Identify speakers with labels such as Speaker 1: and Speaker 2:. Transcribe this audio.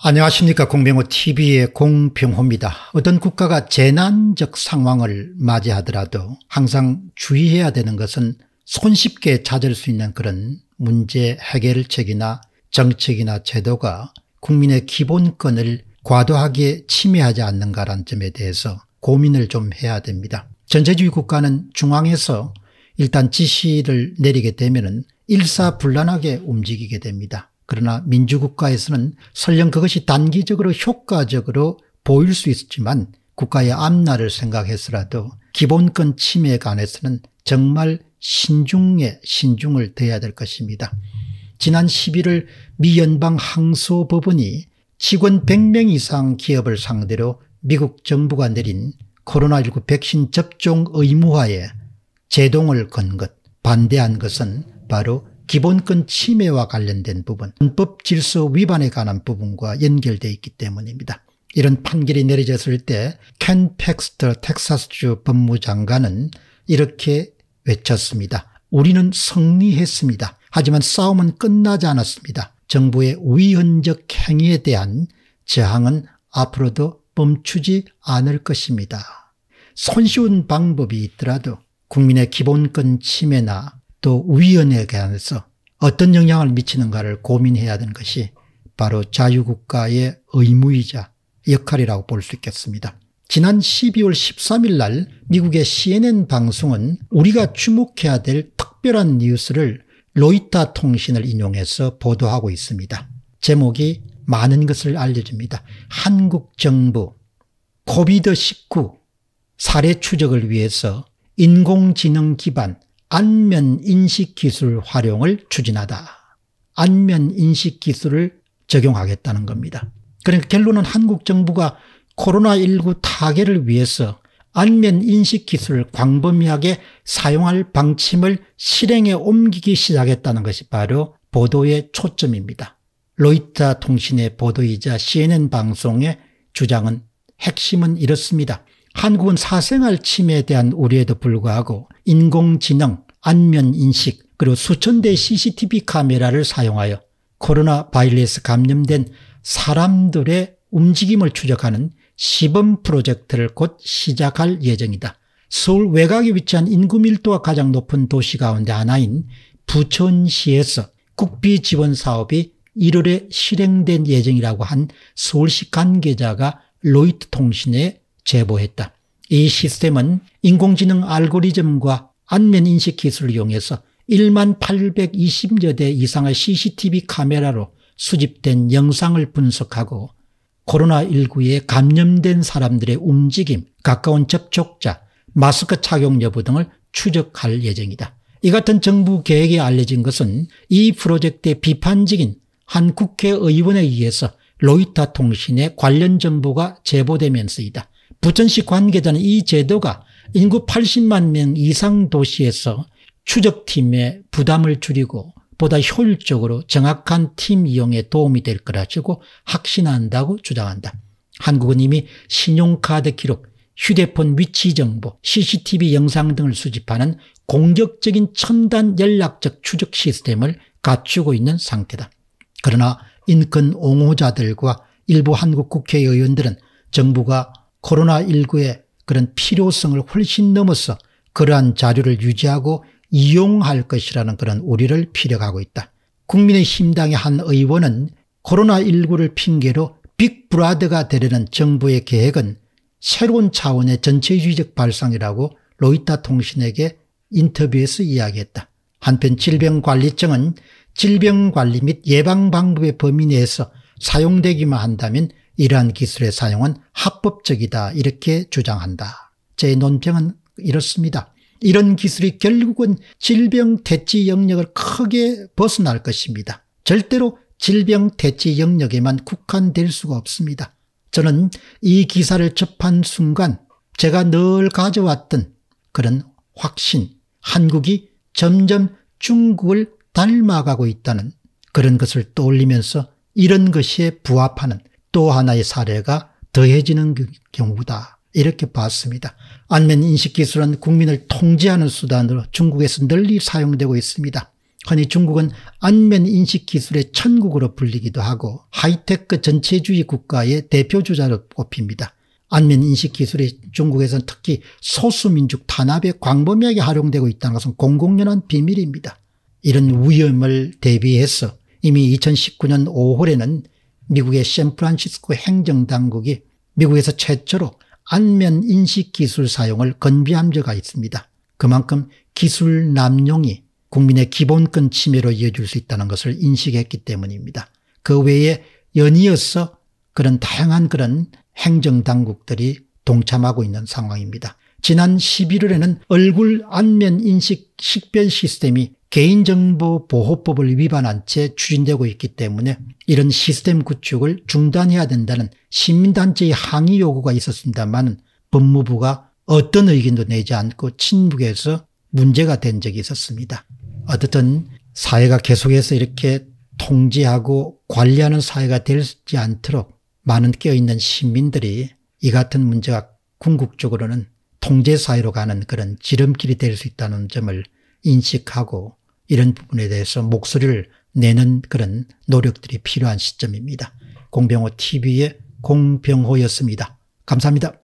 Speaker 1: 안녕하십니까 공병호 tv의 공병호입니다. 어떤 국가가 재난적 상황을 맞이하더라도 항상 주의해야 되는 것은 손쉽게 찾을 수 있는 그런 문제 해결책이나 정책이나 제도가 국민의 기본권을 과도하게 침해하지 않는가란 점에 대해서 고민을 좀 해야 됩니다. 전체주의 국가는 중앙에서 일단 지시를 내리게 되면 은 일사불란하게 움직이게 됩니다. 그러나 민주국가에서는 설령 그것이 단기적으로 효과적으로 보일 수 있지만 었 국가의 앞날을 생각해서라도 기본권 침해에 관해서는 정말 신중에 신중을 대해야될 것입니다. 지난 11일 미 연방 항소법원이 직원 100명 이상 기업을 상대로 미국 정부가 내린 코로나19 백신 접종 의무화에 제동을 건 것, 반대한 것은 바로 기본권 침해와 관련된 부분, 헌법 질서 위반에 관한 부분과 연결되어 있기 때문입니다. 이런 판결이 내려졌을 때켄 팩스터 텍사스주 법무장관은 이렇게 외쳤습니다. 우리는 승리했습니다. 하지만 싸움은 끝나지 않았습니다. 정부의 위헌적 행위에 대한 저항은 앞으로도 멈추지 않을 것입니다. 손쉬운 방법이 있더라도 국민의 기본권 침해나 또 위헌에 관해서 어떤 영향을 미치는가를 고민해야 되는 것이 바로 자유국가의 의무이자 역할이라고 볼 수 있겠습니다. 지난 12월 13일 날 미국의 CNN 방송은 우리가 주목해야 될 특별한 뉴스를 로이타 통신을 인용해서 보도하고 있습니다. 제목이 많은 것을 알려줍니다. 한국 정부 코비드 19 사례 추적을 위해서 인공지능 기반 안면 인식 기술 활용을 추진하다. 안면 인식 기술을 적용하겠다는 겁니다. 그러니까 결론은 한국 정부가 코로나19 타개를 위해서 안면 인식 기술을 광범위하게 사용할 방침을 실행에 옮기기 시작했다는 것이 바로 보도의 초점입니다. 로이터 통신의 보도이자 CNN 방송의 주장은 핵심은 이렇습니다. 한국은 사생활 침해에 대한 우려에도 불구하고 인공지능, 안면 인식 그리고 수천 대 CCTV 카메라를 사용하여 코로나 바이러스 감염된 사람들의 움직임을 추적하는 시범 프로젝트를 곧 시작할 예정이다. 서울 외곽에 위치한 인구 밀도가 가장 높은 도시 가운데 하나인 부천시에서 국비 지원 사업이 1월에 실행된 예정이라고 한 서울시 관계자가 로이트 통신에 제보했다. 이 시스템은 인공지능 알고리즘과 안면인식 기술을 이용해서 1만 820여 대 이상의 CCTV 카메라로 수집된 영상을 분석하고 코로나19에 감염된 사람들의 움직임, 가까운 접촉자, 마스크 착용 여부 등을 추적할 예정이다. 이 같은 정부 계획에 알려진 것은 이 프로젝트의 비판적인 한 국회의원에 의해서 로이터 통신에 관련 정보가 제보되면서이다. 부천시 관계자는 이 제도가 인구 80만 명 이상 도시에서 추적팀의 부담을 줄이고 보다 효율적으로 정확한 팀 이용에 도움이 될 거라고 확신한다고 주장한다. 한국은 이미 신용카드 기록, 휴대폰 위치 정보, CCTV 영상 등을 수집하는 공격적인 첨단 연락적 추적 시스템을 갖추고 있는 상태다. 그러나 인권 옹호자들과 일부 한국 국회의원들은 정부가 코로나19의 그런 필요성을 훨씬 넘어서 그러한 자료를 유지하고 이용할 것이라는 그런 우리를 피력하고 있다. 국민의힘당의 한 의원은 코로나19를 핑계로 빅브라더가 되려는 정부의 계획은 새로운 차원의 전체주의적 발상이라고 로이타 통신에게 인터뷰에서 이야기했다. 한편 질병관리청은 질병관리 및 예방방법의 범위 내에서 사용되기만 한다면 이러한 기술의 사용은 합법적이다 이렇게 주장한다. 제 논평은 이렇습니다. 이런 기술이 결국은 질병 대치 영역을 크게 벗어날 것입니다. 절대로 질병 대치 영역에만 국한될 수가 없습니다. 저는 이 기사를 접한 순간 제가 늘 가져왔던 그런 확신, 한국이 점점 중국을 닮아가고 있다는 그런 것을 떠올리면서 이런 것에 부합하는 또 하나의 사례가 더해지는 그 경우다. 이렇게 봤습니다. 안면 인식 기술은 국민을 통제하는 수단으로 중국에서 널리 사용되고 있습니다. 흔히 중국은 안면 인식 기술의 천국으로 불리기도 하고 하이테크 전체주의 국가의 대표주자로 꼽힙니다. 안면 인식 기술이 중국에서는 특히 소수민족 탄압에 광범위하게 활용되고 있다는 것은 공공연한 비밀입니다. 이런 위험을 대비해서 이미 2019년 5월에는 미국의 샌프란시스코 행정당국이 미국에서 최초로 안면 인식 기술 사용을 건비한 적이 있습니다. 그만큼 기술 남용이 국민의 기본권 침해로 이어질 수 있다는 것을 인식했기 때문입니다. 그 외에 연이어서 그런 다양한 그런 행정당국들이 동참하고 있는 상황입니다. 지난 11월에는 얼굴 안면 인식 식별 시스템이 개인정보 보호법을 위반한 채 추진되고 있기 때문에 이런 시스템 구축을 중단해야 된다는 시민단체의 항의 요구가 있었습니다만 법무부가 어떤 의견도 내지 않고 친북에서 문제가 된 적이 있었습니다. 어쨌든 사회가 계속해서 이렇게 통제하고 관리하는 사회가 되지 않도록 많은 깨어있는 시민들이 이 같은 문제가 궁극적으로는 통제사회로 가는 그런 지름길이 될 수 있다는 점을 인식하고 이런 부분에 대해서 목소리를 내는 그런 노력들이 필요한 시점입니다. 공병호 TV의 공병호였습니다. 감사합니다.